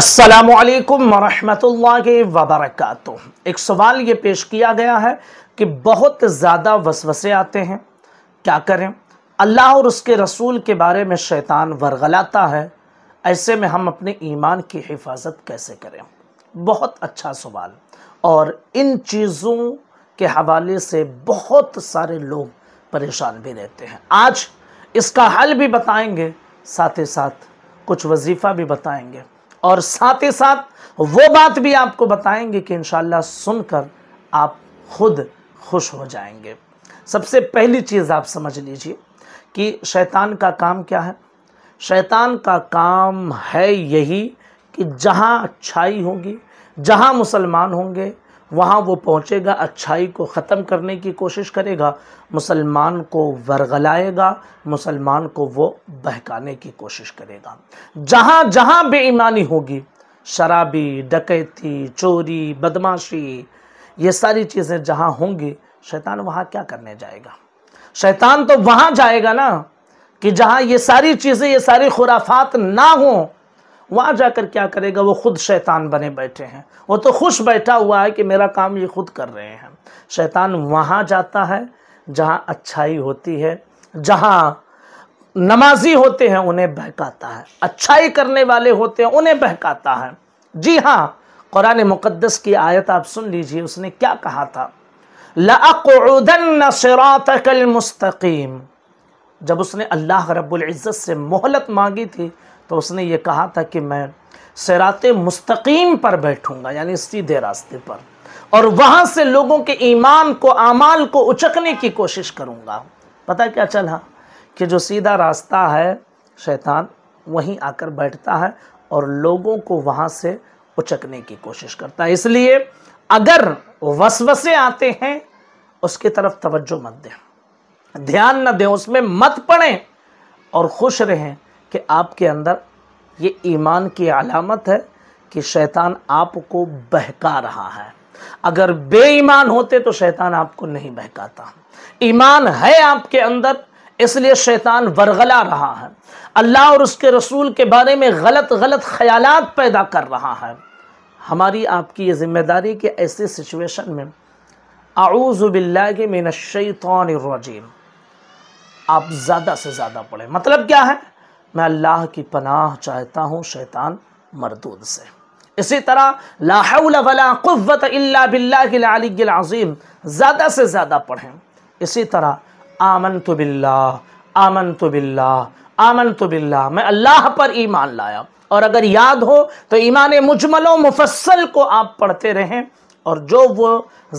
السلام علیکم ورحمۃ اللہ وبرکاتہ ایک سوال یہ پیش کیا گیا ہے کہ بہت زیادہ وسوسے آتے ہیں کیا کریں اللہ اور اس کے رسول کے بارے میں شیطان ورغلاتا ہے ایسے میں ہم اپنے ایمان کی حفاظت کیسے کریں بہت اچھا سوال اور ان چیزوں کے حوالے سے بہت سارے لوگ پریشان بھی رہتے ہیں آج اس کا حل بھی بتائیں گے ساتھ ہی ساتھ کچھ وظیفہ بھی بتائیں گے اور ساتھ ہی ساتھ وہ بات بھی آپ کو بتائیں گے کہ انشاءاللہ سن کر آپ خود خوش ہو جائیں گے سب سے پہلی چیز آپ سمجھ لیجئے کہ شیطان کا کام کیا ہے شیطان کا کام ہے یہی کہ جہاں اچھائی ہوگی جہاں مسلمان ہوں گے وہاں وہ پہنچے گا اچھائی کو ختم کرنے کی کوشش کرے گا مسلمان کو ورغلائے گا مسلمان کو وہ بہکانے کی کوشش کرے گا جہاں جہاں بے ایمانی ہوگی شرابی ڈکیتی چوری بدماشی یہ ساری چیزیں جہاں ہوں گی شیطان وہاں کیا کرنے جائے گا شیطان تو وہاں جائے گا نا کہ جہاں یہ ساری چیزیں یہ ساری خرافات نہ ہوں وہاں جا کر کیا کرے گا وہ خود شیطان بنے بیٹھے ہیں وہ تو خوش بیٹھا ہوا ہے کہ میرا کام یہ خود کر رہے ہیں شیطان وہاں جاتا ہے جہاں اچھائی ہوتی ہے جہاں نمازی ہوتے ہیں انہیں بہکاتا ہے اچھائی کرنے والے ہوتے ہیں انہیں بہکاتا ہے جی ہاں قرآن مقدس کی آیت آپ سن لیجئے اس نے کیا کہا تھا لَأَقْعُدَنَّ صِرَاطَكَ الْمُسْتَقِيمِ جب اس نے اللہ رب العزت سے مہلت مانگی تھی تو اس نے یہ کہا تھا کہ میں سرات مستقیم پر بیٹھوں گا یعنی سیدھے راستے پر اور وہاں سے لوگوں کے ایمان کو اعمال کو اچکنے کی کوشش کروں گا پتا کیا چلا کہ جو سیدھا راستہ ہے شیطان وہیں آ کر بیٹھتا ہے اور لوگوں کو وہاں سے اچکنے کی کوشش کرتا ہے اس لیے اگر وسوسے آتے ہیں اس کی طرف توجہ مت دیں دھیان نہ دیں اس میں مت پڑیں اور خوش رہیں کہ آپ کے اندر یہ ایمان کی علامت ہے کہ شیطان آپ کو بہکا رہا ہے اگر بے ایمان ہوتے تو شیطان آپ کو نہیں بہکاتا ایمان ہے آپ کے اندر اس لیے شیطان ورغلا رہا ہے اللہ اور اس کے رسول کے بارے میں غلط غلط خیالات پیدا کر رہا ہے ہماری آپ کی یہ ذمہ داری کہ ایسے سچویشن میں اعوذ باللہ من الشیطان الرجیم آپ زیادہ سے زیادہ پڑھیں مطلب کیا ہے میں اللہ کی پناہ چاہتا ہوں شیطان مردود سے اسی طرح لا حول ولا قوت باللہ العلی العظیم زیادہ سے زیادہ پڑھیں اسی طرح آمنت باللہ آمنت باللہ آمنت باللہ میں اللہ پر ایمان لایا اور اگر یاد ہو تو ایمان مجمل و مفصل کو آپ پڑھتے رہیں اور جو وہ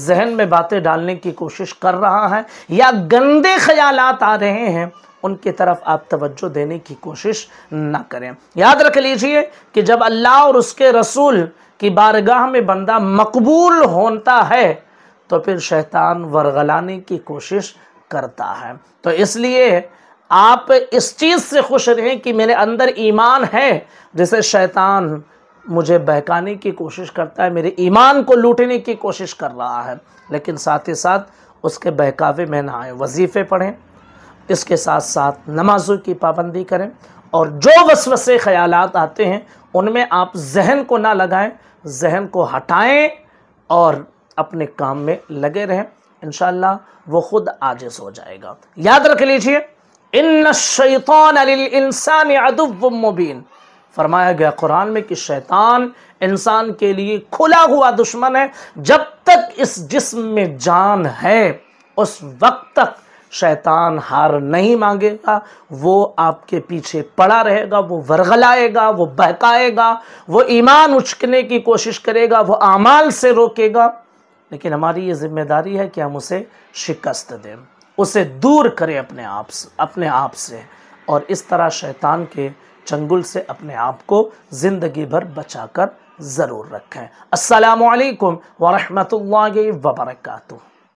ذہن میں باتیں ڈالنے کی کوشش کر رہا ہے یا گندے خیالات آ رہے ہیں ان کی طرف آپ توجہ دینے کی کوشش نہ کریں یاد رکھ لیجئے کہ جب اللہ اور اس کے رسول کی بارگاہ میں بندہ مقبول ہوتا ہے تو پھر شیطان ورغلانے کی کوشش کرتا ہے تو اس لیے آپ اس چیز سے خوش رہیں کہ میرے اندر ایمان ہے جسے شیطان مجھے بہکانے کی کوشش کرتا ہے میرے ایمان کو لوٹنے کی کوشش کر رہا ہے لیکن ساتھ ہی ساتھ اس کے بہکاوے میں نہ آئے وظیفے پڑھیں اس کے ساتھ ساتھ نمازوں کی پابندی کریں اور جو وسوسے خیالات آتے ہیں ان میں آپ ذہن کو نہ لگائیں ذہن کو ہٹائیں اور اپنے کام میں لگے رہیں انشاءاللہ وہ خود آجز ہو جائے گا یاد رکھ لیجئے ان الشَّيْطَانَ لِلْإِنسَانِ و مبین فرمایا گیا قرآن میں کہ شیطان انسان کے لیے کھلا ہوا دشمن ہے جب تک اس جسم میں جان ہے اس وقت تک شیطان ہار نہیں مانگے گا وہ آپ کے پیچھے پڑا رہے گا وہ ورغلائے گا وہ بہکائے گا وہ ایمان اچھکنے کی کوشش کرے گا وہ اعمال سے روکے گا لیکن ہماری یہ ذمہ داری ہے کہ ہم اسے شکست دیں اسے دور کریں اپنے آپ اپنے آپ سے اور اس طرح شیطان کے چنگل سے اپنے آپ کو زندگی بھر بچا کر ضرور رکھیں السلام علیکم ورحمۃ اللہ وبرکاتہ